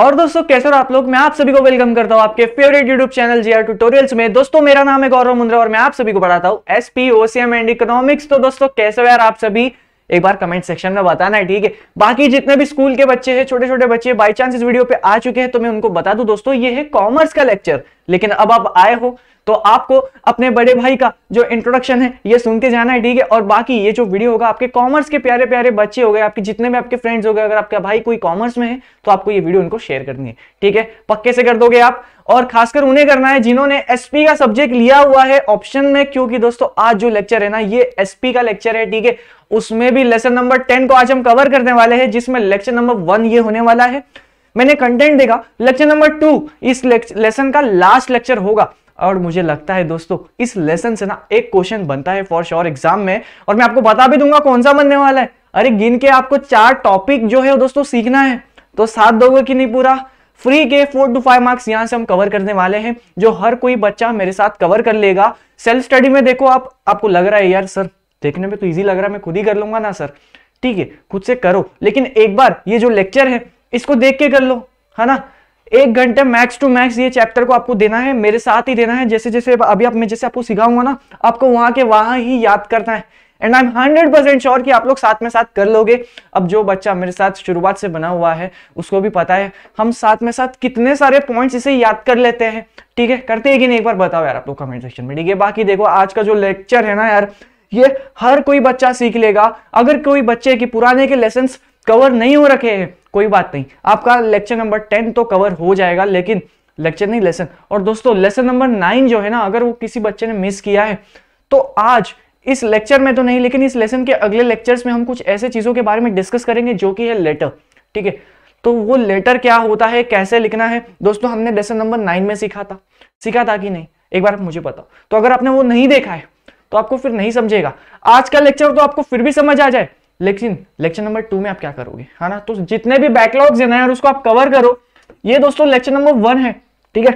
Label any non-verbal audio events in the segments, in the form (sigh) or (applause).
और दोस्तों कैसे हो आप लोग मैं आप सभी को वेलकम करता हूं आपके favourite YouTube channel R tutorials में दोस्तों मेरा नाम है गौरव मुंद्रा और मैं आप सभी को बढ़ाता हूं एसपी ओसीएम एंड इकोनॉमिक्स तो दोस्तों कैसे हो यार आप सभी एक बार कमेंट सेक्शन में बताना है ठीक है बाकी जितने भी स्कूल के बच्चे हैं छोटे छोटे बच्चे बाई चांस इस वीडियो पे आ चुके हैं तो मैं उनको बता दू दोस्तों ये है कॉमर्स का लेक्चर लेकिन अब आप आए हो तो आपको अपने बड़े भाई का जो इंट्रोडक्शन है ये सुनते जाना है ठीक है और बाकी ये जो वीडियो होगा आपके कॉमर्स के प्यारे प्यारे बच्चे हो गए आपके जितने भी आपके फ्रेंड्स हो गए अगर आपका भाई कोई कॉमर्स में है तो आपको ये वीडियो उनको शेयर करनी है ठीक है पक्के से कर दोगे आप और खासकर उन्हें करना है जिन्होंने एसपी का सब्जेक्ट लिया हुआ है ऑप्शन में क्योंकि दोस्तों आज जो लेक्चर है ना ये एसपी का लेक्चर है ठीक है उसमें भी लेसन नंबर टेन को आज हम कवर करने वाले हैं जिसमें लेक्चर नंबर वन ये होने वाला है मैंने कंटेंट देखा लेक्चर नंबर टू इस लेसन का लास्ट लेक्चर होगा और मुझे लगता है दोस्तों इस लेसन से ना एक क्वेश्चन बनता है फॉर श्योर एग्जाम में और मैं आपको बता भी दूंगा कौन सा बनने वाला है अरे गिन के आपको चार टॉपिक जो है दोस्तों सीखना है तो साथ दोगे कि नहीं पूरा फ्री के फोर टू फाइव मार्क्स यहाँ से हम कवर करने वाले हैं जो हर कोई बच्चा मेरे साथ कवर कर लेगा सेल्फ स्टडी में देखो आप आपको लग रहा है यार सर देखने में तो इजी लग रहा है मैं खुद ही कर लूंगा ना सर ठीक है खुद से करो लेकिन एक बार ये जो लेक्चर है इसको देख के कर लो है ना एक घंटे मैक्स टू मैक्स ये चैप्टर को आपको देना है मेरे साथ ही देना है जैसे जैसे अभी आप मैं जैसे आपको सिखाऊंगा ना आपको वहां के वहां ही याद करना है and I am hundred percent sure कि आप लोग साथ में साथ कर लोगे अब जो बच्चा मेरे साथ शुरुआत से बना हुआ है उसको भी पता है हम साथ में साथ कितने सारे पॉइंट्स इसे याद कर लेते हैं ठीक है करते हैं कि नहीं एक बार बताओ यार आप लोग कमेंट सेक्शन में ठीक है बाकी देखो आज का जो लेक्चर है ना यार ये हर कोई बच्चा सीख लेगा अगर कोई बच्चे की पुराने के लेसन कवर नहीं हो रखे हैं कोई बात नहीं आपका लेक्चर नंबर टेन तो कवर हो जाएगा लेकिन लेक्चर नहीं लेसन और दोस्तों लेसन नंबर नाइन जो है ना अगर वो किसी बच्चे ने मिस किया है तो आज इस लेक्चर में तो नहीं लेकिन इस लेसन के अगले लेक्चर्स में हम कुछ ऐसे चीज़ों के बारे में डिस्कस करेंगे जो कि है लेटर ठीक है तो वो लेटर क्या होता है कैसे लिखना है दोस्तों हमने लेसन नंबर नाइन में सीखा था सीखा था कि नहीं एक बार मुझे बताओ तो अगर आपने वो नहीं देखा है तो आपको फिर नहीं समझेगा आज का लेक्चर तो आपको फिर भी समझ आ जाए लेकिन लेक्चर नंबर टू में आप क्या करोगे है ना तो जितने भी बैकलॉग्स हैं ना उसको आप कवर करो ये दोस्तों लेक्चर नंबर वन है ठीक है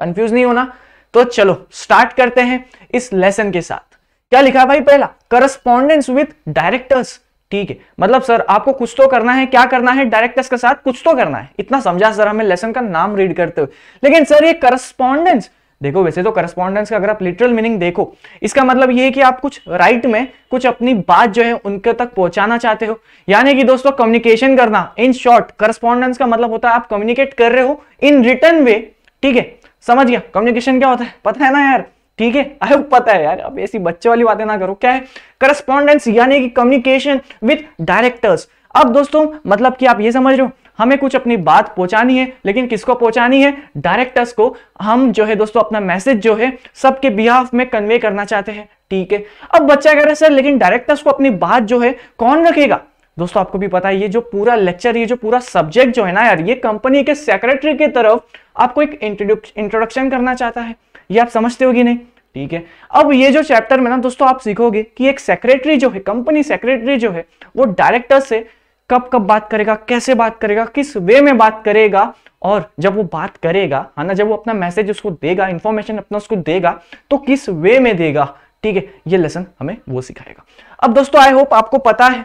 कंफ्यूज नहीं होना तो चलो स्टार्ट करते हैं इस लेसन के साथ क्या लिखा भाई पहला करस्पॉन्डेंस विथ डायरेक्टर्स ठीक है मतलब सर आपको कुछ तो करना है क्या करना है डायरेक्टर्स के साथ कुछ तो करना है इतना समझा सर हमें लेसन का नाम रीड करते हुए लेकिन सर ये करस्पॉन्डेंस देखो वैसे तो करस्पॉन्डेंस का अगर आप लिटरल मीनिंग देखो इसका मतलब ये है कि आप कुछ राइट में कुछ अपनी बात जो है उनके तक पहुंचाना चाहते हो यानी कि दोस्तों कम्युनिकेशन करना इन शॉर्ट करस्पॉन्डेंस का मतलब होता है आप कम्युनिकेट कर रहे हो इन रिटर्न वे ठीक है समझ गया कम्युनिकेशन क्या होता है पता है ना यार ठीक है आई (laughs) होप पता है यार अब ऐसी बच्चे वाली बातें ना करो क्या है करस्पॉन्डेंस यानी कि कम्युनिकेशन विथ डायरेक्टर्स अब दोस्तों मतलब कि आप ये समझ रहे हो हमें कुछ अपनी बात पहुंचानी है लेकिन किसको पहुंचानी है डायरेक्टर्स को हम जो है दोस्तों अपना मैसेज जो है सबके बिहाफ में कन्वे करना चाहते हैं ठीक है अब बच्चा कह रहे सर लेकिन डायरेक्टर्स को अपनी बात जो है कौन रखेगा दोस्तों आपको भी पता है ये जो पूरा लेक्चर ये जो पूरा सब्जेक्ट जो है ना यार ये कंपनी के सेक्रेटरी की तरफ आपको एक इंट्रोडक्शन करना चाहता है ये आप समझते होगी नहीं ठीक है अब ये जो चैप्टर में ना दोस्तों आप सीखोगे कि एक सेक्रेटरी जो है कंपनी सेक्रेटरी जो है वो डायरेक्टर से कब कब बात करेगा कैसे बात करेगा किस वे में बात करेगा और जब वो बात करेगा है ना जब वो अपना मैसेज उसको देगा इंफॉर्मेशन अपना उसको देगा तो किस वे में देगा ठीक है ये लेसन हमें वो सिखाएगा अब दोस्तों आई होप आपको पता है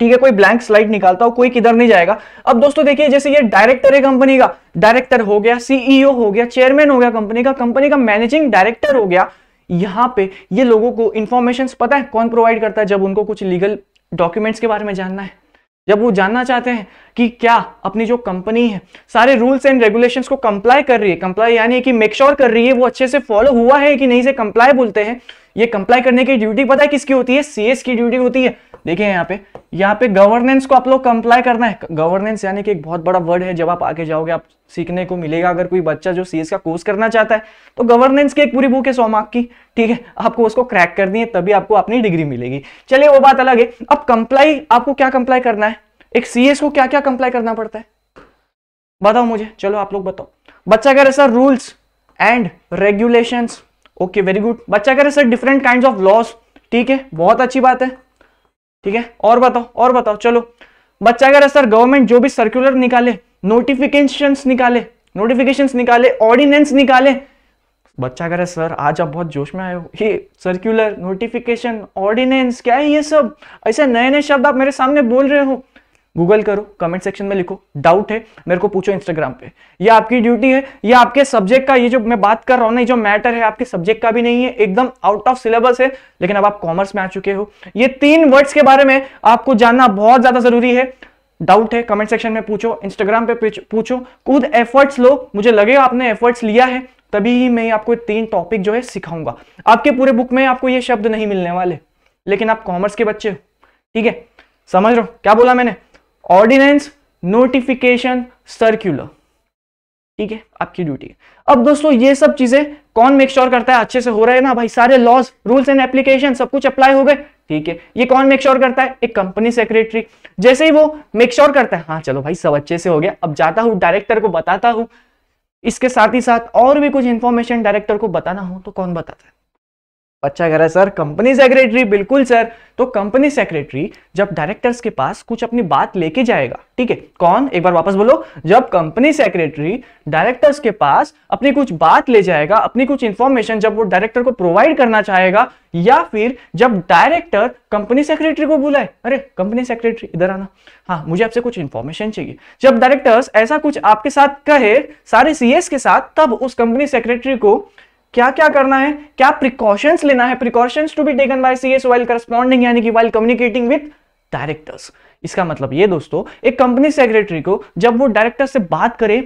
ठीक है कोई ब्लैंक स्लाइड निकालता हो कोई किधर नहीं जाएगा अब दोस्तों देखिए जैसे ये डायरेक्टर है कंपनी का डायरेक्टर हो गया सीईओ हो गया चेयरमैन हो गया कंपनी का कंपनी का मैनेजिंग डायरेक्टर हो गया यहाँ पे ये लोगों को इन्फॉर्मेशन पता है कौन प्रोवाइड करता है जब उनको कुछ लीगल डॉक्यूमेंट्स के बारे में जानना है जब वो जानना चाहते हैं कि क्या अपनी जो कंपनी है सारे रूल्स एंड रेगुलेशंस को कंप्लाई कर रही है कंप्लाई यानी कि मेक श्योर sure कर रही है वो अच्छे से फॉलो हुआ है कि नहीं से कंप्लाई बोलते हैं ये कंप्लाई करने की ड्यूटी पता है किसकी होती है सीएस की ड्यूटी होती है देखिए यहाँ पे यहाँ पे गवर्नेंस को आप लोग कंप्लाई करना है गवर्नेंस यानी कि एक बहुत बड़ा वर्ड है जब आप आगे जाओगे आप सीखने को मिलेगा अगर कोई बच्चा जो सीएस का कोर्स करना चाहता है तो गवर्नेंस की एक पूरी बुक है मार्क की ठीक है आपको उसको क्रैक करनी है तभी आपको अपनी डिग्री मिलेगी चलिए वो बात अलग है अब कंप्लाई आपको क्या कंप्लाई करना है एक सीएस को क्या क्या कंप्लाई करना पड़ता है बताओ मुझे चलो आप लोग बताओ बच्चा कह रहे sir rules and regulations okay very good बच्चा कह रहे sir different kind of laws ठीक है बहुत अच्छी बात है ठीक है और बताओ और बताओ चलो बच्चा कह रहे सर गवर्नमेंट जो भी सर्कुलर निकाले नोटिफिकेशन निकाले नोटिफिकेशन निकाले ऑर्डिनेंस निकाले बच्चा कह रहे सर आज आप बहुत जोश में आए हो ये सर्कुलर नोटिफिकेशन ऑर्डिनेंस क्या है ये सब ऐसे नए नए शब्द आप मेरे सामने बोल रहे हो गूगल करो कमेंट सेक्शन में लिखो डाउट है मेरे को पूछो इंस्टाग्राम पे ये आपकी ड्यूटी है ये आपके सब्जेक्ट का ये जो मैं बात कर रहा हूँ ना ये जो मैटर है आपके सब्जेक्ट का भी नहीं है एकदम आउट ऑफ सिलेबस है लेकिन अब आप कॉमर्स में आ चुके हो ये तीन वर्ड्स के बारे में आपको जानना बहुत ज्यादा जरूरी है डाउट है कमेंट सेक्शन में पूछो इंस्टाग्राम पे पूछो खुद एफर्ट्स लो मुझे लगे आपने एफर्ट्स लिया है तभी ही मैं आपको तीन टॉपिक जो है सिखाऊंगा आपके पूरे बुक में आपको ये शब्द नहीं मिलने वाले लेकिन आप कॉमर्स के बच्चे हो ठीक है समझ रहे हो क्या बोला मैंने ऑर्डिनेंस नोटिफिकेशन सर्क्यूलर ठीक है आपकी ड्यूटी अब दोस्तों ये सब चीजें कौन मेक श्योर करता है अच्छे से हो रहा है ना भाई सारे लॉज रूल्स एंड एप्लीकेशन सब कुछ अप्लाई हो गए ठीक है ये कौन मेक श्योर करता है एक कंपनी सेक्रेटरी जैसे ही वो मेक श्योर करता है हाँ चलो भाई सब अच्छे से हो गया अब जाता हूँ डायरेक्टर को बताता हूं इसके साथ ही साथ और भी कुछ इंफॉर्मेशन डायरेक्टर को बताना हो तो कौन बताता है अच्छा कह रहा है सर कंपनी सेक्रेटरी बिल्कुल सर तो कंपनी सेक्रेटरी जब डायरेक्टर्स के पास कुछ अपनी बात लेके जाएगा ठीक है कौन एक बार वापस बोलो जब कंपनी सेक्रेटरी डायरेक्टर्स के पास अपनी कुछ बात ले जाएगा अपनी कुछ इंफॉर्मेशन जब वो डायरेक्टर को प्रोवाइड करना चाहेगा या फिर जब डायरेक्टर कंपनी सेक्रेटरी को बुलाए अरे कंपनी सेक्रेटरी इधर आना हाँ मुझे आपसे कुछ इंफॉर्मेशन चाहिए जब डायरेक्टर्स ऐसा कुछ आपके साथ कहे सारे सीएस के साथ तब उस कंपनी सेक्रेटरी को क्या क्या करना है क्या प्रिकॉशंस लेना है precautions to be taken by C S while corresponding यानी कि वाइल कम्युनिकेटिंग विथ डायरेक्टर्स इसका मतलब ये दोस्तों एक कंपनी सेक्रेटरी को जब वो डायरेक्टर से बात करे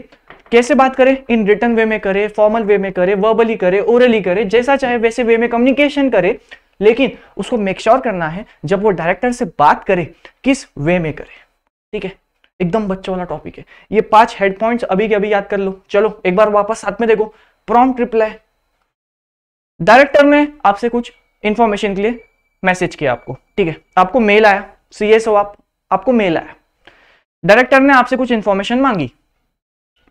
कैसे बात करे इन रिटर्न वे में करे फॉर्मल वे में करे वर्बली करे ओरली करे जैसा चाहे वैसे वे में कम्युनिकेशन करे लेकिन उसको मेक श्योर sure करना है जब वो डायरेक्टर से बात करे किस वे में करे ठीक है एकदम बच्चों वाला टॉपिक है ये पांच हेड पॉइंट्स अभी के अभी याद कर लो चलो एक बार वापस साथ में देखो प्रॉम्प्ट रिप्लाई डायरेक्टर ने आपसे कुछ इंफॉर्मेशन के लिए मैसेज किया आपको ठीक है आपको मेल आया सी एस हो आप आपको मेल आया डायरेक्टर ने आपसे कुछ इंफॉर्मेशन मांगी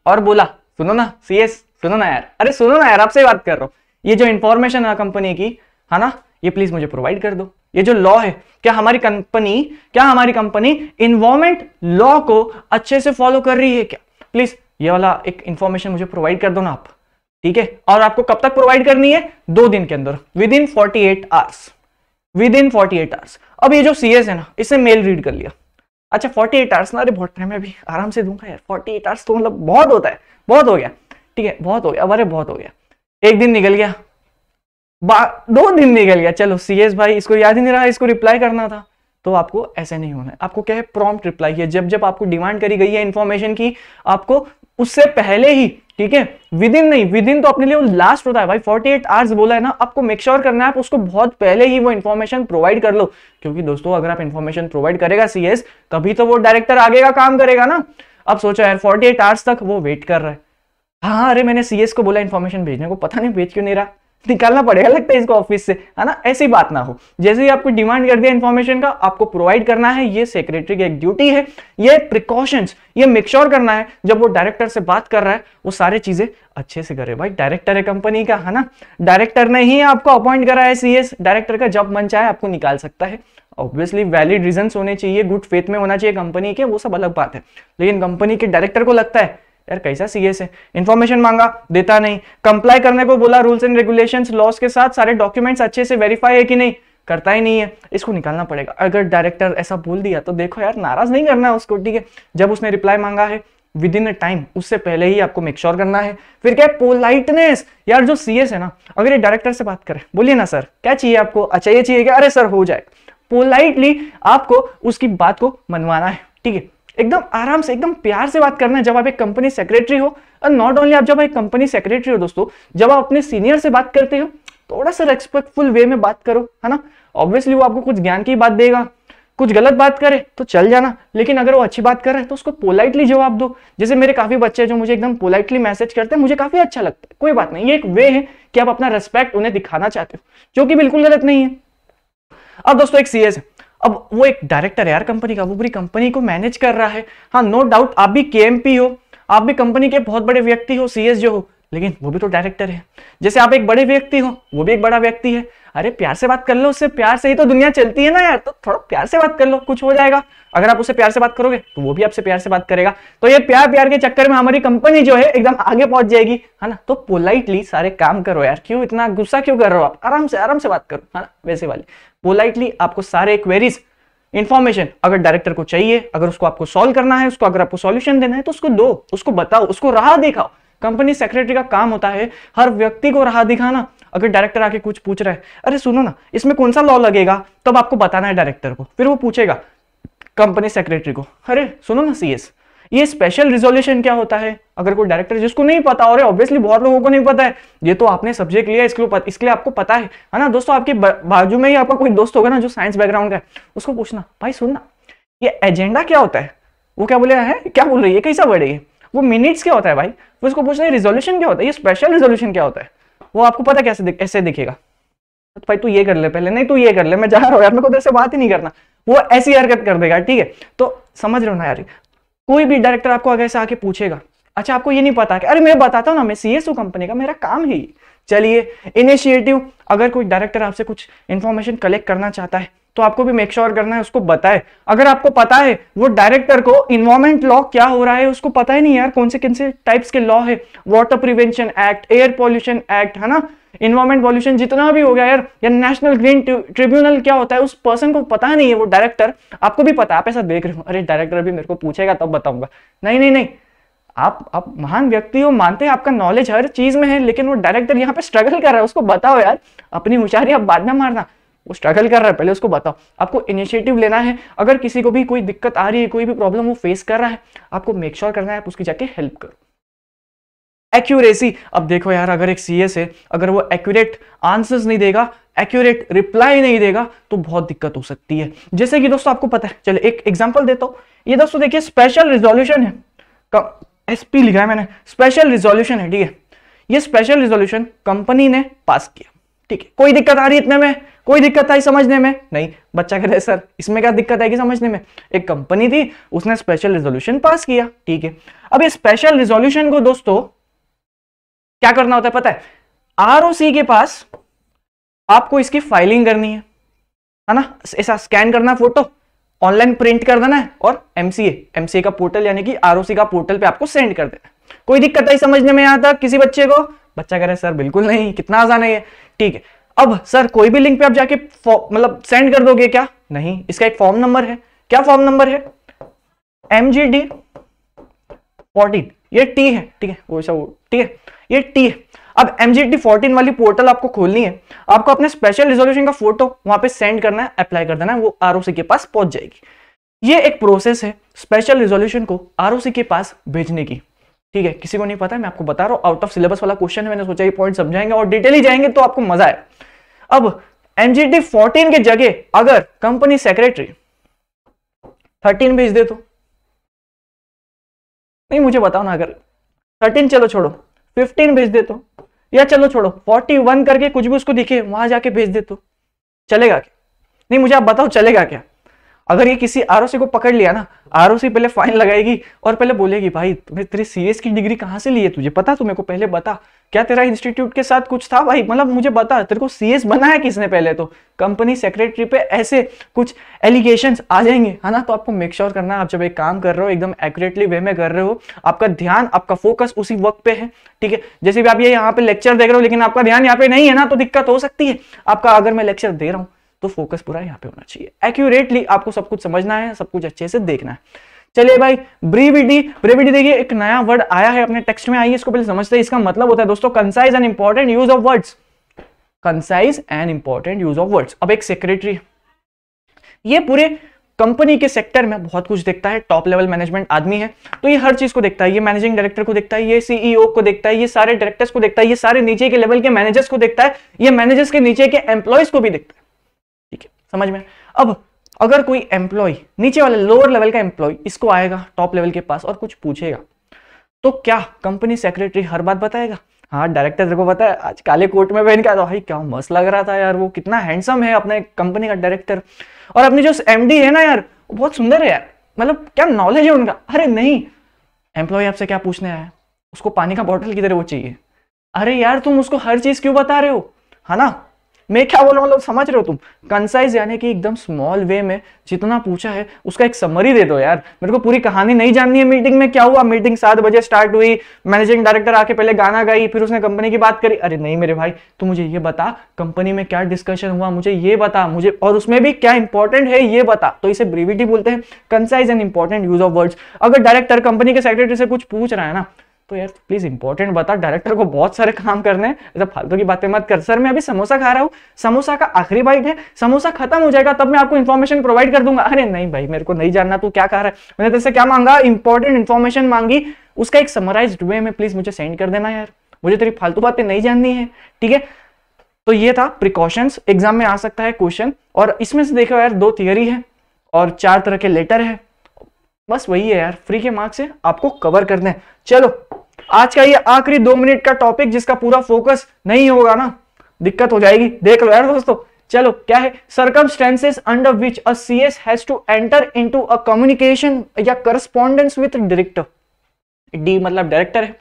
और बोला सुनो ना सी एस सुनो ना यार अरे सुनो ना यार आपसे बात कर रहा हूँ ये जो इंफॉर्मेशन है कंपनी की है ना ये प्लीज मुझे प्रोवाइड कर दो ये जो लॉ है क्या हमारी कंपनी क्या हमारी कंपनी इन्वॉर्मेंट लॉ को अच्छे से फॉलो कर रही है क्या प्लीज ये वाला एक इंफॉर्मेशन मुझे प्रोवाइड कर दो ना आप ठीक है और आपको कब तक प्रोवाइड करनी है दो दिन के अंदर within forty eight hours within forty eight hours अब ये जो सी है ना इसे मेल रीड कर लिया अच्छा फोर्टी एट आवर्स ना अरे बहुत टाइम है अभी आराम से दूंगा यार फोर्टी एट आवर्स तो मतलब बहुत होता है बहुत हो गया ठीक है बहुत हो गया अब अरे बहुत हो गया एक दिन निकल गया दो दिन निकल गया चलो सी भाई इसको याद ही नहीं रहा इसको रिप्लाई करना था तो आपको ऐसे नहीं होना है आपको क्या है प्रॉम्प्ट रिप्लाई है जब जब आपको डिमांड करी गई है इन्फॉर्मेशन की आपको उससे पहले ही ठीक है विद इन नहीं विद इन तो अपने लिए वो लास्ट होता है भाई 48 एट आवर्स बोला है ना आपको मेक श्योर sure करना है आप उसको बहुत पहले ही वो इन्फॉर्मेशन प्रोवाइड कर लो क्योंकि दोस्तों अगर आप इन्फॉर्मेशन प्रोवाइड करेगा सीएस तभी तो वो डायरेक्टर आगे का काम करेगा ना अब सोचो यार 48 आवर्स तक वो वेट कर रहा है हाँ अरे मैंने सीएस को बोला इन्फॉर्मेशन भेजने को पता नहीं भेज क्यों नहीं रहा निकालना पड़ेगा लगता है इसको ऑफिस से है ना ऐसी बात ना हो जैसे ही आपको डिमांड कर दिया इन्फॉर्मेशन का आपको प्रोवाइड करना है ये सेक्रेटरी की एक ड्यूटी है ये प्रिकॉशंस ये मेकश्योर करना है जब वो डायरेक्टर से बात कर रहा है वो सारी चीजें अच्छे से करे भाई डायरेक्टर है कंपनी का है ना डायरेक्टर ने ही आपको अपॉइंट करा है सी डायरेक्टर का जब मन चाहे आपको निकाल सकता है ऑब्वियसली वैलिड रीजन होने चाहिए गुड फेथ में होना चाहिए कंपनी के वो सब अलग बात है लेकिन कंपनी के डायरेक्टर को लगता है यार कैसा सीएस है इन्फॉर्मेशन मांगा देता नहीं कंप्लाई करने को बोला रूल्स एंड रेगुलेशन लॉस के साथ सारे डॉक्यूमेंट्स अच्छे से वेरीफाई है कि नहीं करता ही नहीं है इसको निकालना पड़ेगा अगर डायरेक्टर ऐसा बोल दिया तो देखो यार नाराज नहीं करना है उसको ठीक है जब उसने रिप्लाई मांगा है विद इन अ टाइम उससे पहले ही आपको मेक श्योर sure करना है फिर क्या पोलाइटनेस यार जो सीएस है ना अगर ये डायरेक्टर से बात करें बोलिए ना सर क्या चाहिए आपको अच्छा ये चाहिए क्या अरे सर हो जाए पोलाइटली आपको उसकी बात को मनवाना है ठीक है एकदम आराम से एकदम प्यार से बात करना है जब आप एक कंपनी सेक्रेटरी हो और नॉट ओनली आप जब एक कंपनी सेक्रेटरी हो दोस्तों जब आप अपने सीनियर से बात करते हो थोड़ा सा रेस्पेक्टफुल वे में बात करो है ना ऑब्वियसली वो आपको कुछ ज्ञान की बात देगा कुछ गलत बात करे तो चल जाना लेकिन अगर वो अच्छी बात कर रहा है तो उसको पोलाइटली जवाब दो जैसे मेरे काफी बच्चे जो मुझे एकदम पोलाइटली मैसेज करते हैं मुझे काफी अच्छा लगता है कोई बात नहीं ये एक वे है कि आप अपना रेस्पेक्ट उन्हें दिखाना चाहते हो जो कि बिल्कुल गलत नहीं है अब दोस्तों एक सीएस है अब वो एक डायरेक्टर है यार कंपनी का वो पूरी कंपनी को मैनेज कर रहा है हाँ नो डाउट आप भी के हो आप भी कंपनी के बहुत बड़े व्यक्ति हो सी हो लेकिन वो भी तो डायरेक्टर है जैसे आप एक बड़े व्यक्ति हो वो भी एक बड़ा व्यक्ति है अरे प्यार से बात कर लो उससे प्यार से ही तो दुनिया चलती है ना यार तो थोड़ा प्यार से बात कर लो कुछ हो जाएगा अगर आप उससे प्यार से बात करोगे तो वो भी आपसे प्यार से बात करेगा तो ये प्यार प्यार के चक्कर में हमारी कंपनी जो है एकदम आगे पहुंच जाएगी है ना तो पोलाइटली सारे काम करो यार क्यों इतना गुस्सा क्यों कर रहे हो आप आराम से आराम से बात करो है ना वैसे वाली पोलाइटली आपको सारे क्वेरीज इन्फॉर्मेशन अगर डायरेक्टर को चाहिए अगर उसको आपको सॉल्व करना है उसको अगर आपको सॉल्यूशन देना है तो उसको दो उसको बताओ उसको राह दिखाओ कंपनी सेक्रेटरी का काम होता है हर व्यक्ति को राह दिखाना अगर डायरेक्टर आके कुछ पूछ रहा है अरे सुनो ना इसमें कौन सा लॉ लगेगा तब आपको बताना है डायरेक्टर को फिर वो पूछेगा कंपनी सेक्रेटरी को अरे सुनो ना सी ये स्पेशल रिजोल्यूशन क्या होता है अगर कोई डायरेक्टर जिसको नहीं पता और ऑब्वियसली बहुत लोगों को नहीं पता है ये तो आपने सब्जेक्ट लिया इसके पत, इसके लिए आपको पता है है ना दोस्तों आपके बाजू में ही आपका कोई दोस्त होगा ना जो साइंस बैकग्राउंड का है उसको पूछना भाई सुनना ये एजेंडा क्या होता है वो क्या बोले है क्या बोल रही है कैसा बढ़ेगी वो मिनट्स क्या होता है भाई वो उसको पूछना है रिजोल्यूशन क्या होता है ये स्पेशल रिजोल्यूशन क्या होता है वो आपको पता कैसे दिख, ऐसे दिखेगा तो भाई तू ये कर ले पहले नहीं तू ये कर ले मैं जा रहा हूँ यार मेरे को से बात ही नहीं करना वो ऐसी हरकत कर देगा ठीक है तो समझ रहे हो ना यार कोई भी डायरेक्टर आपको अगर ऐसे आके पूछेगा अच्छा आपको ये नहीं पता कि अरे मैं बताता हूँ ना मैं सी एस कंपनी का मेरा काम ही चलिए इनिशिएटिव अगर कोई डायरेक्टर आपसे कुछ इन्फॉर्मेशन कलेक्ट करना चाहता है तो आपको भी मेक श्योर sure करना है उसको बताए अगर आपको पता है वो डायरेक्टर को इन्वायरमेंट लॉ क्या हो रहा है उसको पता ही नहीं यार कौन से किन से टाइप्स के लॉ है water prevention act air pollution act है ना इन्वायरमेंट पॉल्यूशन जितना भी हो गया यार या नेशनल ग्रीन ट्रिब्यूनल क्या होता है उस पर्सन को पता नहीं है वो डायरेक्टर आपको भी पता आप ऐसा देख रहे हो अरे डायरेक्टर भी मेरे को पूछेगा तब बताऊंगा नहीं नहीं नहीं आप आप महान व्यक्ति हो मानते हैं आपका नॉलेज हर चीज में है लेकिन वो डायरेक्टर यहाँ पे स्ट्रगल कर रहा है उसको बताओ यार अपनी होशियारी आप बाद में मारना वो स्ट्रगल कर रहा है पहले उसको बताओ आपको इनिशिएटिव लेना है अगर किसी को भी कोई दिक्कत आ रही है कोई भी प्रॉब्लम वो फेस कर रहा है आपको मेक श्योर sure करना है आप उसकी जाके हेल्प करो एक्यूरेसी अब देखो यार अगर एक सीएस है अगर वो एक्यूरेट आंसर्स नहीं देगा एक्यूरेट रिप्लाई नहीं देगा तो बहुत दिक्कत हो सकती है जैसे कि दोस्तों आपको पता है चलो एक एग्जांपल देता हूँ ये दोस्तों देखिए स्पेशल रिजोल्यूशन है एसपी लिखा है मैंने स्पेशल रिजोल्यूशन है ठीक है ये स्पेशल रिजोल्यूशन कंपनी ने पास किया ठीक है कोई दिक्कत आ रही इतने में कोई दिक्कत आई समझने में नहीं बच्चा कहता है सर इसमें क्या दिक्कत आएगी समझने में एक कंपनी थी उसने स्पेशल रिजोल्यूशन पास किया ठीक है अब इस स्पेशल रिजोल्यूशन को दोस्तों क्या करना होता है पता है आरओसी के पास आपको इसकी फाइलिंग करनी है है ना ऐसा स्कैन करना फोटो ऑनलाइन प्रिंट कर देना है और एमसीए एमसीए का पोर्टल यानी कि आरओसी का पोर्टल पे आपको सेंड कर देना कोई दिक्कत आई समझने में यहां तक किसी बच्चे को बच्चा कह रहे सर बिल्कुल नहीं कितना आसान है ये ठीक है अब सर कोई भी लिंक पे आप जाके मतलब सेंड कर दोगे क्या नहीं इसका एक फॉर्म नंबर है क्या फॉर्म नंबर है एम जी डी फोर्टीन ये टी है ठीक है वो सब ठीक है ये टी है अब एम जी डी फोर्टीन वाली पोर्टल आपको खोलनी है आपको अपने स्पेशल रिजोल्यूशन का फोटो वहां पे सेंड करना है अप्लाई कर देना है वो आर के पास पहुंच जाएगी ये एक प्रोसेस है स्पेशल रिजोल्यूशन को आर के पास भेजने की ठीक है किसी को नहीं पता है मैं आपको बता रहा हूं आउट ऑफ सिलेबस वाला क्वेश्चन है मैंने सोचा ये पॉइंट समझाएंगे और डिटेल ही जाएंगे तो आपको मजा आए अब एमजीटी 14 के जगह अगर कंपनी सेक्रेटरी 13 भेज दे तो नहीं मुझे बताओ ना अगर 13 चलो छोड़ो 15 भेज दे तो या चलो छोड़ो 41 करके कुछ भी उसको दिखे वहां जाके भेज दे तो चलेगा क्या नहीं मुझे आप बताओ चलेगा क्या अगर ये किसी आर को पकड़ लिया ना आर पहले फाइन लगाएगी और पहले बोलेगी भाई तुम्हें तेरे सीएस की डिग्री कहाँ से ली है तुझे पता तुम्हें को पहले बता क्या तेरा इंस्टीट्यूट के साथ कुछ था भाई मतलब मुझे बता तेरे को सीएस बनाया किसने पहले तो कंपनी सेक्रेटरी पे ऐसे कुछ एलिगेशन आ जाएंगे है ना तो आपको मेक श्योर sure करना है आप जब एक काम कर रहे हो एकदम एक्यूरेटली वे में कर रहे हो आपका ध्यान आपका फोकस उसी वक्त पे है ठीक है जैसे भी आप ये यहाँ पे लेक्चर देख रहे हो लेकिन आपका ध्यान यहाँ पे नहीं है ना तो दिक्कत हो सकती है आपका अगर मैं लेक्चर दे रहा हूँ तो फोकस पूरा यहाँ पे होना चाहिए एक्यूरेटली आपको सब कुछ समझना है सब कुछ अच्छे से देखना है चलिए भाई ब्रीविडी ब्रीविडी देखिए एक नया वर्ड आया है अपने टेक्स्ट में आइए इसको पहले समझते हैं इसका मतलब होता है दोस्तों concise and important use of words concise and important use of words अब एक सेक्रेटरी ये पूरे कंपनी के सेक्टर में बहुत कुछ देखता है टॉप लेवल मैनेजमेंट आदमी है तो ये हर चीज को देखता है ये मैनेजिंग डायरेक्टर को देखता है ये सीईओ को देखता है ये सारे डायरेक्टर्स को देखता है ये सारे नीचे के लेवल के मैनेजर्स को देखता है ये मैनेजर्स के नीचे के एम्प्लॉयज को भी देखता है समझ में अब अगर कोई एम्प्लॉय नीचे वाले लोअर लेवल का एम्प्लॉय इसको आएगा टॉप लेवल के पास और कुछ पूछेगा तो क्या कंपनी सेक्रेटरी हर बात बताएगा हाँ डायरेक्टर देखो पता है आज काले कोर्ट में पहन का तो भाई क्या मस्त लग रहा था यार वो कितना हैंडसम है अपने कंपनी का डायरेक्टर और अपनी जो एमडी है ना यार बहुत सुंदर है यार मतलब क्या नॉलेज है उनका अरे नहीं एम्प्लॉय आपसे क्या पूछने आया उसको पानी का बॉटल किधर वो चाहिए अरे यार तुम उसको हर चीज क्यों बता रहे हो है हाँ ना मैं क्या बोल रहा हूँ समझ रहे हो तुम कंसाइज यानी कि एकदम स्मॉल वे में जितना पूछा है उसका एक समरी दे दो यार मेरे को पूरी कहानी नहीं जाननी है मीटिंग में क्या हुआ मीटिंग सात बजे स्टार्ट हुई मैनेजिंग डायरेक्टर आके पहले गाना गाई फिर उसने कंपनी की बात करी अरे नहीं मेरे भाई तो मुझे ये बता कंपनी में क्या डिस्कशन हुआ मुझे ये बता मुझे और उसमें भी क्या इंपॉर्टेंट है ये बता तो इसे ब्रिविटी बोलते हैं concise and important use of words अगर डायरेक्टर कंपनी के सेक्रेटरी से कुछ पूछ रहा है ना तो यार प्लीज़ इंपॉर्टेंट बता डायरेक्टर को बहुत सारे काम करने हैं फालतू की बातें मत कर सर मैं अभी समोसा खा रहा हूँ समोसा का आखिरी बाइट है समोसा खत्म हो जाएगा तब मैं आपको इन्फॉर्मेशन प्रोवाइड कर दूंगा अरे नहीं भाई मेरे को नहीं जानना तू क्या खा रहा है मैंने तेरे क्या मांगा इंपॉर्टेंट इन्फॉर्मेशन मांगी उसका एक समराइज वे में प्लीज़ मुझे सेंड कर देना यार मुझे तेरी फालतू बातें नहीं जाननी है ठीक है तो ये था प्रिकॉशंस एग्जाम में आ सकता है क्वेश्चन और इसमें से देखो यार दो थियोरी है और चार तरह के लेटर है बस वही है यार फ्री के मार्क्स से आपको कवर करने हैं चलो आज का ये आखिरी दो मिनट का टॉपिक जिसका पूरा फोकस नहीं होगा ना दिक्कत हो जाएगी देख लो यार दोस्तों चलो क्या है circumstances under which a C S has to enter into a communication या करस्पॉन्डेंस विथ डायरेक्टर डी मतलब डायरेक्टर है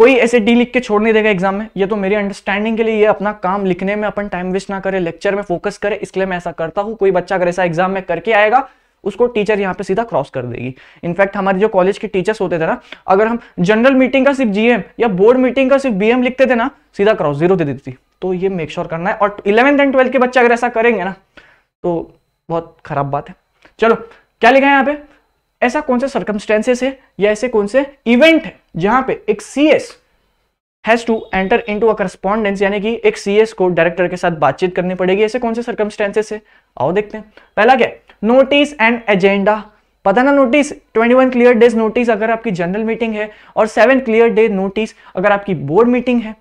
कोई ऐसे डी लिख के छोड़ नहीं देगा एग्जाम में ये तो मेरी अंडरस्टैंडिंग के लिए ये अपना काम लिखने में अपन टाइम वेस्ट ना करे लेक्चर में फोकस करें इसलिए मैं ऐसा करता हूं कोई बच्चा अगर ऐसा एग्जाम में करके आएगा उसको टीचर यहाँ पे सीधा क्रॉस कर देगी इनफैक्ट हमारे जो कॉलेज के टीचर्स होते थे ना अगर हम जनरल मीटिंग का सिर्फ जीएम या बोर्ड मीटिंग का सिर्फ बीएम लिखते थे ना सीधा क्रॉस जीरो दे देती थी तो ये मेक श्योर sure करना है और इलेवेंथ एंड ट्वेल्थ के बच्चे अगर ऐसा करेंगे ना तो बहुत खराब बात है चलो क्या लिखा है यहाँ पे ऐसा कौन से सर्कमस्टेंसेस है या ऐसे कौन से इवेंट है जहां पे एक C S has to enter into a यानी कि एक सी को डायरेक्टर के साथ बातचीत करनी पड़ेगी ऐसे कौन से सर्कमस्टेंसेस है आओ देखते हैं पहला क्या है नोटिस एंड एजेंडा पता ना नोटिस 21 क्लियर डेज नोटिस अगर आपकी जनरल मीटिंग है और 7 क्लियर डे नोटिस अगर आपकी बोर्ड मीटिंग है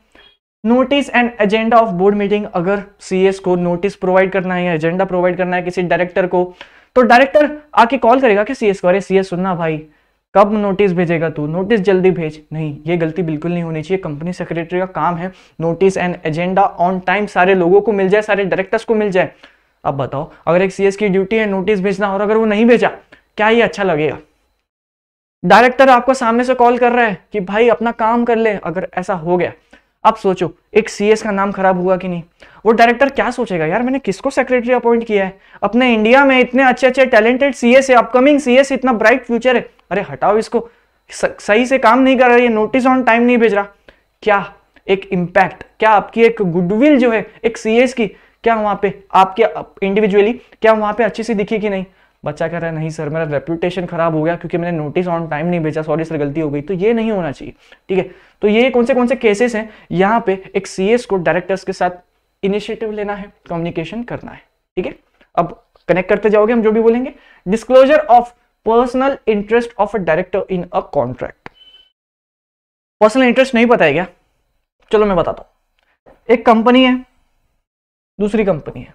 notice and agenda of board meeting अगर सीएस को नोटिस प्रोवाइड करना है या एजेंडा प्रोवाइड करना है किसी डायरेक्टर को तो डायरेक्टर आके कॉल करेगा कि सीएस को अरे सीएस सुनना भाई कब नोटिस भेजेगा तू नोटिस जल्दी भेज नहीं ये गलती बिल्कुल नहीं होनी चाहिए कंपनी सेक्रेटरी का काम है notice and agenda on time सारे लोगों को मिल जाए सारे डायरेक्टर्स को मिल जाए अब बताओ अगर एक सीएस की ड्यूटी है नोटिस भेजना और अगर वो नहीं भेजा क्या ये अच्छा लगेगा डायरेक्टर आपको सामने से कॉल कर रहा है कि भाई अपना काम कर ले अगर ऐसा हो गया अब सोचो एक सीएस का नाम खराब हुआ कि नहीं वो डायरेक्टर क्या सोचेगा यार मैंने किसको सेक्रेटरी अपॉइंट किया है अपने इंडिया में इतने अच्छे अच्छे टैलेंटेड सीएस है अपकमिंग सीएस इतना ब्राइट फ्यूचर है अरे हटाओ इसको सही से काम नहीं कर रहा है नोटिस ऑन टाइम नहीं भेज रहा क्या एक इम्पैक्ट क्या आपकी एक गुडविल जो है एक सीएस की क्या वहां पे आपके इंडिविजुअली क्या वहां पे अच्छी सी दिखी कि नहीं बच्चा कह रहा है नहीं सर मेरा रेपुटेशन खराब हो गया क्योंकि मैंने नोटिस ऑन टाइम नहीं भेजा सॉरी सर गलती हो गई तो ये नहीं होना चाहिए ठीक है तो ये कौन से कौन से केसेस हैं यहाँ पे एक सीएस को डायरेक्टर्स के साथ इनिशिएटिव लेना है कम्युनिकेशन करना है ठीक है अब कनेक्ट करते जाओगे हम जो भी बोलेंगे disclosure of personal interest of a director in a contract personal interest नहीं पता है क्या चलो मैं बताता हूं एक कंपनी है दूसरी कंपनी है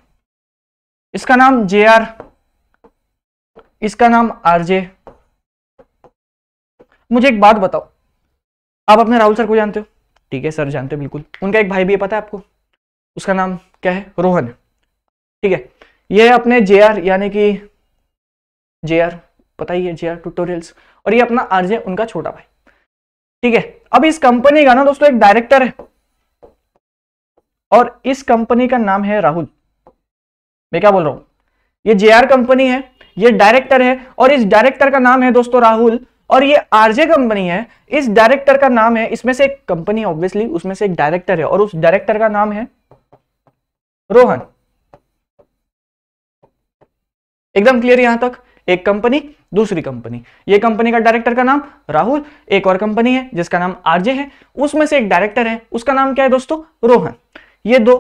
इसका नाम जे आर इसका नाम आरजे मुझे एक बात बताओ आप अपने राहुल सर को जानते हो ठीक है सर जानते हो बिल्कुल उनका एक भाई भी है पता है आपको उसका नाम क्या है रोहन ठीक है ये अपने जे आर यानी कि जे आर पता ही है जे आर ट्यूटोरियल्स और ये अपना आरजे उनका छोटा भाई ठीक है अब इस कंपनी का ना दोस्तों एक डायरेक्टर है और इस कंपनी का नाम है राहुल मैं क्या बोल रहा हूं ये जे कंपनी है ये डायरेक्टर है और इस डायरेक्टर का नाम है दोस्तों राहुल और ये आरजे कंपनी है इस डायरेक्टर का नाम है इसमें से एक कंपनी ऑब्वियसली उसमें से एक डायरेक्टर है और उस डायरेक्टर का नाम है रोहन एकदम क्लियर यहां तक एक कंपनी दूसरी कंपनी ये कंपनी का डायरेक्टर का नाम राहुल एक और कंपनी है जिसका नाम आरजे है उसमें से एक डायरेक्टर है उसका नाम क्या है दोस्तों रोहन ये दो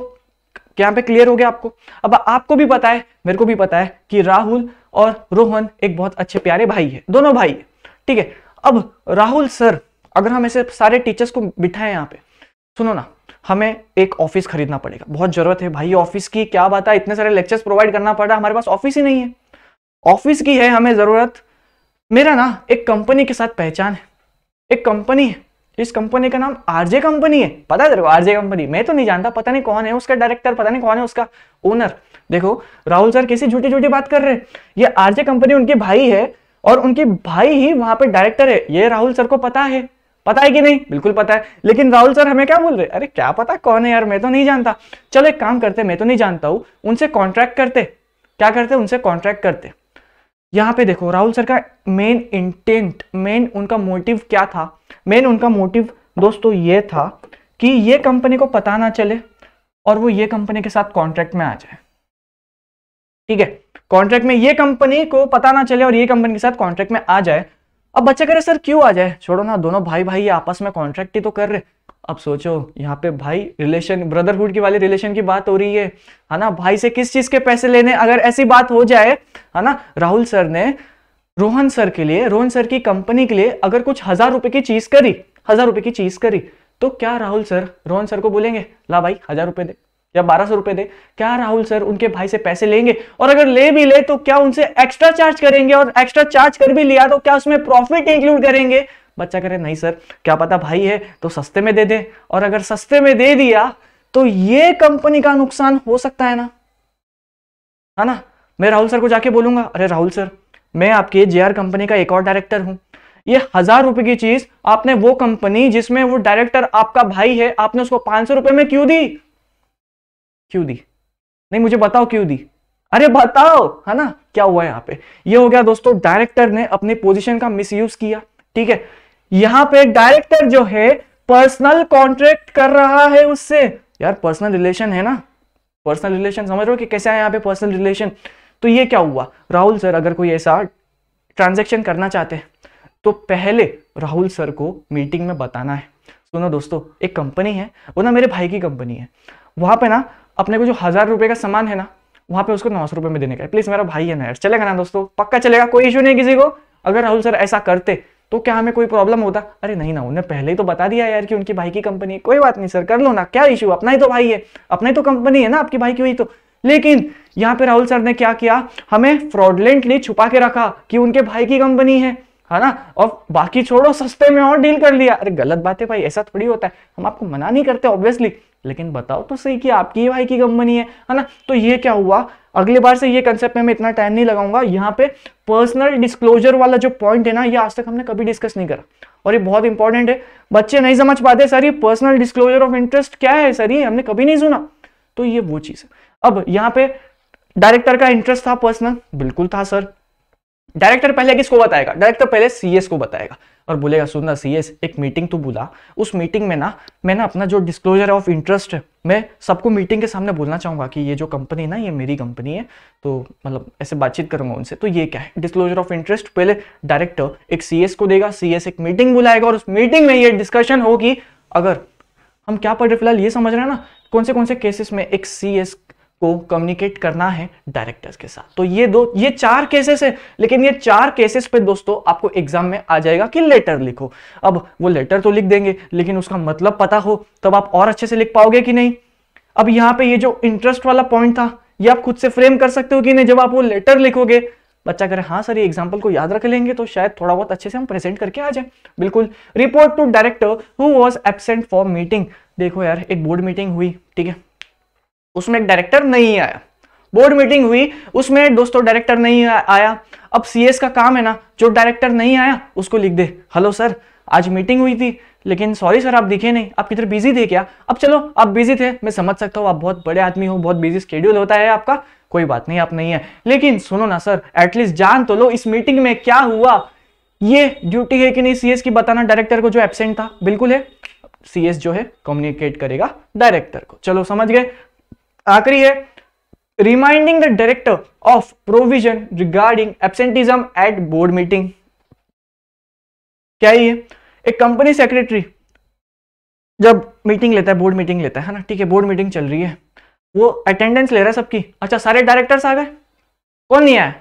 क्या पे क्लियर हो गया आपको अब आपको भी पता है मेरे को भी पता है कि राहुल और रोहन एक बहुत अच्छे प्यारे भाई है दोनों भाई है ठीक है अब राहुल सर अगर हम ऐसे सारे टीचर्स को बिठाए यहाँ पे सुनो ना हमें एक ऑफिस खरीदना पड़ेगा बहुत जरूरत है भाई ऑफिस की क्या बात है इतने सारे लेक्चर्स प्रोवाइड करना पड़ रहा है हमारे पास ऑफिस ही नहीं है ऑफिस की है हमें जरूरत मेरा ना एक कंपनी के साथ पहचान है एक कंपनी है इस कंपनी का नाम आरजे कंपनी है पता है आरजे कंपनी मैं तो नहीं जानता पता नहीं कौन है उसका डायरेक्टर पता नहीं कौन है उसका ओनर देखो राहुल सर कैसी झूठी झूठी बात कर रहे हैं ये आरजे कंपनी उनके भाई है और उनके भाई ही वहां पर डायरेक्टर है ये राहुल सर को पता है पता है कि नहीं बिल्कुल पता है लेकिन राहुल सर हमें क्या बोल रहे अरे क्या पता कौन है यार मैं तो नहीं जानता चलो एक काम करते मैं तो नहीं जानता हूं उनसे कॉन्ट्रैक्ट करते क्या करते उनसे कॉन्ट्रैक्ट करते यहाँ पे देखो राहुल सर का मेन इंटेंट मेन उनका मोटिव क्या था मेन उनका मोटिव दोस्तों ये था कि ये कंपनी को पता ना चले और वो ये कंपनी के साथ कॉन्ट्रैक्ट में आ जाए ठीक है कॉन्ट्रैक्ट में ये कंपनी को पता ना चले और ये कंपनी के साथ कॉन्ट्रैक्ट में आ जाए अब बच्चा करे सर क्यों आ जाए छोड़ो ना दोनों भाई भाई आपस में कॉन्ट्रैक्ट ही तो कर रहे अब सोचो यहाँ पे भाई रिलेशन ब्रदरहुड की वाली रिलेशन की बात हो रही है है ना भाई से किस चीज के पैसे लेने अगर ऐसी बात हो जाए है ना राहुल सर ने रोहन सर के लिए रोहन सर की कंपनी के लिए अगर कुछ हजार रुपए की चीज करी हजार रुपए की चीज करी तो क्या राहुल सर रोहन सर को बोलेंगे ला भाई हजार रुपए दे या बारह सौ रुपए दे क्या राहुल सर उनके भाई से पैसे लेंगे और अगर ले भी ले तो क्या उनसे एक्स्ट्रा चार्ज करेंगे और एक्स्ट्रा चार्ज कर भी लिया तो क्या उसमें प्रॉफिट इंक्लूड करेंगे बच्चा करे नहीं सर क्या पता भाई है तो सस्ते में दे दे और अगर सस्ते में दे दिया तो ये कंपनी का नुकसान हो सकता है ना है ना मैं राहुल सर को जाके बोलूंगा अरे राहुल सर मैं आपके जे कंपनी का एक और डायरेक्टर हूं ये हजार रुपए की चीज आपने वो कंपनी जिसमें वो डायरेक्टर आपका भाई है आपने उसको पांच सौ रुपए में क्यों दी क्यों दी नहीं मुझे बताओ क्यों दी अरे बताओ है ना क्या हुआ यहाँ पे ये हो गया दोस्तों डायरेक्टर ने अपनी पोजीशन का मिसयूज किया ठीक है यहाँ पे डायरेक्टर जो है पर्सनल कॉन्ट्रैक्ट कर रहा है उससे यार पर्सनल रिलेशन है ना पर्सनल रिलेशन समझ रहे हो कि कैसे है यहाँ पे पर्सनल रिलेशन तो ये क्या हुआ राहुल सर अगर कोई ऐसा ट्रांजेक्शन करना चाहते हैं तो पहले राहुल सर को मीटिंग में बताना है सुनो दोस्तों एक कंपनी है वो ना मेरे भाई की कंपनी है वहाँ पे ना अपने को जो हज़ार रुपये का सामान है ना वहाँ पे उसको नौ सौ रुपये में देने का है प्लीज़ मेरा भाई है ना यार चलेगा ना दोस्तों पक्का चलेगा कोई इशू नहीं किसी को अगर राहुल सर ऐसा करते तो क्या हमें कोई प्रॉब्लम होता अरे नहीं ना उन्हें पहले ही तो बता दिया यार कि उनकी भाई की कंपनी है कोई बात नहीं सर कर लो ना क्या इशू अपना ही तो भाई है अपना ही तो कंपनी है ना आपकी भाई की हुई तो लेकिन यहाँ पे राहुल सर ने क्या किया हमें फ्रॉडलेंटली छुपा के रखा कि उनके भाई की कंपनी है है ना और बाकी छोड़ो सस्ते में और डील कर लिया अरे गलत बात है भाई ऐसा थोड़ी होता है हम आपको मना नहीं करते ऑब्वियसली लेकिन बताओ तो सही कि आपकी भाई की कंपनी है है ना तो ये क्या हुआ अगली बार से ये कंसेप्ट में मैं इतना टाइम नहीं लगाऊंगा यहाँ पे पर्सनल डिस्क्लोजर वाला जो पॉइंट है ना ये आज तक हमने कभी डिस्कस नहीं करा और ये बहुत इंपॉर्टेंट है बच्चे नहीं समझ पाते सर ये पर्सनल डिस्क्लोजर ऑफ इंटरेस्ट क्या है सर ये हमने कभी नहीं सुना तो ये वो चीज़ है अब यहां पे डायरेक्टर का इंटरेस्ट था पर्सनल बिल्कुल था सर डायरेक्टर पहले किसको बताएगा डायरेक्टर पहले सीएस को बताएगा और बोलेगा सुनना सीएस एक मीटिंग तो बुला उस मीटिंग में ना मैं ना अपना जो डिस्क्लोजर ऑफ इंटरेस्ट है मैं सबको मीटिंग के सामने बोलना चाहूंगा कि ये जो कंपनी ना ये मेरी कंपनी है तो मतलब ऐसे बातचीत करूंगा उनसे तो ये क्या है डिस्क्लोजर ऑफ इंटरेस्ट पहले डायरेक्टर एक सी को देगा सी एक मीटिंग बुलाएगा और उस मीटिंग में ये डिस्कशन होगी अगर हम क्या पढ़ रहे फिलहाल ये समझ रहे हैं ना कौन से कौन से केसेस में एक सी को कम्युनिकेट करना है डायरेक्टर्स के साथ तो ये दो ये चार केसेस है लेकिन ये चार केसेस पे दोस्तों आपको एग्जाम में आ जाएगा कि लेटर लिखो अब वो लेटर तो लिख देंगे लेकिन उसका मतलब पता हो तब आप और अच्छे से लिख पाओगे कि नहीं अब यहाँ पे ये जो इंटरेस्ट वाला पॉइंट था ये आप खुद से फ्रेम कर सकते हो कि नहीं जब आप वो लेटर लिखोगे बच्चा करे हाँ सर ये एग्जाम्पल को याद रख लेंगे तो शायद थोड़ा बहुत अच्छे से हम प्रेजेंट करके आ जाए बिल्कुल report to director who was absent for meeting देखो यार एक बोर्ड मीटिंग हुई ठीक है उसमें डायरेक्टर नहीं आया बोर्ड मीटिंग हुई उसमें दोस्तों डायरेक्टर नहीं आया अब सीएस का काम है ना जो डायरेक्टर नहीं आया उसको लिख दे हेलो सर आज मीटिंग हुई थी लेकिन सॉरी सर आप दिखे नहीं आप कितने बिजी थे क्या अब चलो आप बिजी थे मैं समझ सकता हूँ आप बहुत बड़े आदमी हो बहुत बिजी स्केड्यूल होता है आपका कोई बात नहीं आप नहीं है लेकिन सुनो ना सर एटलीस्ट जान तो लो इस मीटिंग में क्या हुआ ये ड्यूटी है कि नहीं सीएस की बताना डायरेक्टर को जो एबसेंट था बिल्कुल है सीएस जो है कम्युनिकेट करेगा डायरेक्टर को चलो समझ गए आखिरी है reminding the director of provision regarding absenteeism at board meeting क्या है एक कंपनी सेक्रेटरी जब मीटिंग लेता है बोर्ड मीटिंग लेता है ना ठीक है बोर्ड मीटिंग चल रही है वो अटेंडेंस ले रहा है सबकी अच्छा सारे डायरेक्टर्स आ गए कौन नहीं आया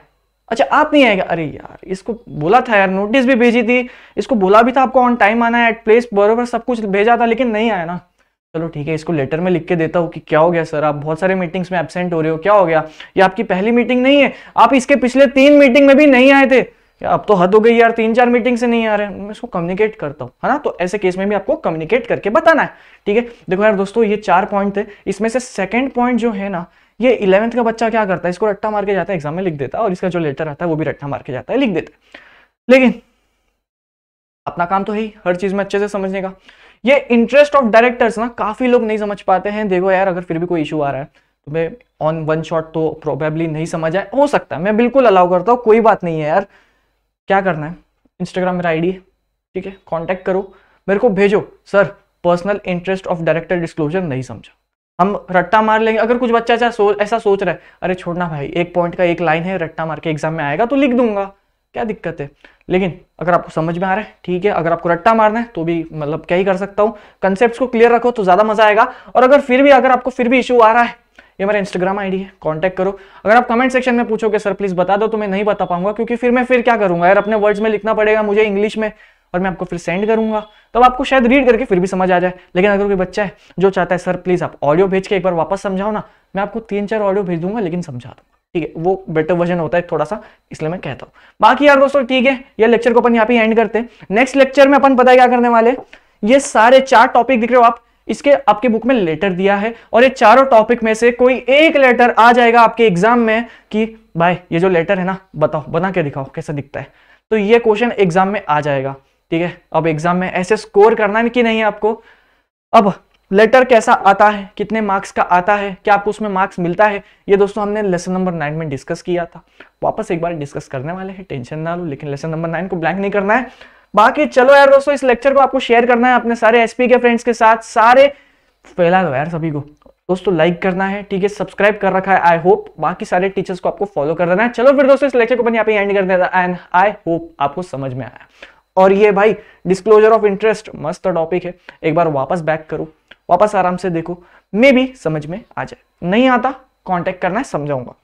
अच्छा आप नहीं आएगा अरे यार इसको बोला था यार नोटिस भी भेजी थी इसको बोला भी था आपको ऑन टाइम आना है एट प्लेस बरोबर सब कुछ भेजा था लेकिन नहीं आया ना चलो ठीक है इसको लेटर में लिख के देता हूँ कि क्या हो गया सर आप बहुत सारे मीटिंग्स में एबसेंट हो रहे हो क्या हो गया ये आपकी पहली मीटिंग नहीं है आप इसके पिछले तीन मीटिंग में भी नहीं आए थे अब तो हद हो गई यार तीन चार मीटिंग से नहीं आ रहे मैं इसको कम्युनिकेट करता हूँ है ना तो ऐसे केस में भी आपको कम्युनिकेट करके बताना है ठीक है देखो यार दोस्तों ये चार पॉइंट थे इसमें से सेकंड पॉइंट जो है ना ये इलेवंथ का बच्चा क्या करता है इसको रट्टा मार के जाता है एग्जाम में लिख देता है और इसका जो लेटर आता है वो भी रट्टा मार के जाता है लिख देता है लेकिन अपना काम तो है ही हर चीज में अच्छे से समझने का ये इंटरेस्ट ऑफ डायरेक्टर्स ना काफी लोग नहीं समझ पाते हैं देखो यार अगर फिर भी कोई इशू आ रहा है तो मैं ऑन वन शॉट तो प्रोबेबली नहीं समझ आए हो सकता है मैं बिल्कुल अलाउ करता हूँ कोई बात नहीं है यार क्या करना है इंस्टाग्राम मेरा आईडी ठीक है कॉन्टेक्ट करो मेरे को भेजो sir personal interest of director disclosure नहीं समझा हम रट्टा मार लेंगे अगर कुछ बच्चा ऐसा सोच रहा है अरे छोड़ना भाई एक पॉइंट का एक लाइन है रट्टा मार के एग्जाम में आएगा तो लिख दूंगा क्या दिक्कत है लेकिन अगर आपको समझ में आ रहा है ठीक है अगर आपको रट्टा मारना है तो भी मतलब क्या ही कर सकता हूँ कंसेप्ट को क्लियर रखो तो ज़्यादा मजा आएगा और अगर फिर भी अगर आपको फिर भी इशू आ रहा है ये मेरा इंस्टाग्राम आईडी है कांटेक्ट करो अगर आप कमेंट सेक्शन में पूछोगे सर प्लीज बता दो तो मैं नहीं बता पाऊंगा क्योंकि फिर मैं फिर क्या करूंगा यार अपने वर्ड्स में लिखना पड़ेगा मुझे इंग्लिश में और मैं आपको फिर सेंड करूंगा तब तो आपको शायद रीड करके फिर भी समझ आ जाए लेकिन अगर कोई बच्चा है जो चाहता है सर प्लीज आप ऑडियो भेज के एक बार वापस समझाओ ना मैं आपको तीन चार ऑडियो भेज दूंगा लेकिन समझा दूंगा ठीक है वो बेटर वर्जन होता है थोड़ा सा इसलिए मैं कहता हूँ बाकी यार दोस्तों ठीक है ये लेक्चर को अपन यहाँ पे एंड करते हैं नेक्स्ट लेक्चर में अपन पता है क्या करने वाले ये सारे चार टॉपिक दिख रहे हो आप इसके आपके बुक में लेटर दिया है और ये चारों टॉपिक में से कोई एक लेटर आ जाएगा आपके एग्जाम में कि भाई ये जो लेटर है ना बताओ बना के दिखाओ कैसा दिखता है तो ये क्वेश्चन एग्जाम में आ जाएगा ठीक है अब एग्जाम में ऐसे स्कोर करना है कि नहीं आपको अब लेटर कैसा आता है कितने मार्क्स का आता है क्या आपको उसमें मार्क्स मिलता है ये दोस्तों हमने लेसन नंबर नाइन में डिस्कस किया था वापस एक बार डिस्कस करने वाले हैं टेंशन ना लो लेकिन लेसन नंबर नाइन को ब्लैंक नहीं करना है बाकी चलो यार दोस्तों इस लेक्चर को आपको शेयर करना है अपने सारे एसपी के फ्रेंड्स के साथ सारे फैला दो यार सभी को दोस्तों लाइक करना है ठीक है सब्सक्राइब कर रखा है आई होप बाकी सारे टीचर्स को आपको फॉलो कर देना है चलो फिर दोस्तों इस लेक्चर को यहाँ पे एंड कर देना एंड आई होप आपको समझ में आया और ये भाई डिस्क्लोजर ऑफ इंटरेस्ट मस्त टॉपिक है एक बार वापस बैक करूँ वापस आराम से देखो मे भी समझ में आ जाए नहीं आता कांटेक्ट करना है समझाऊंगा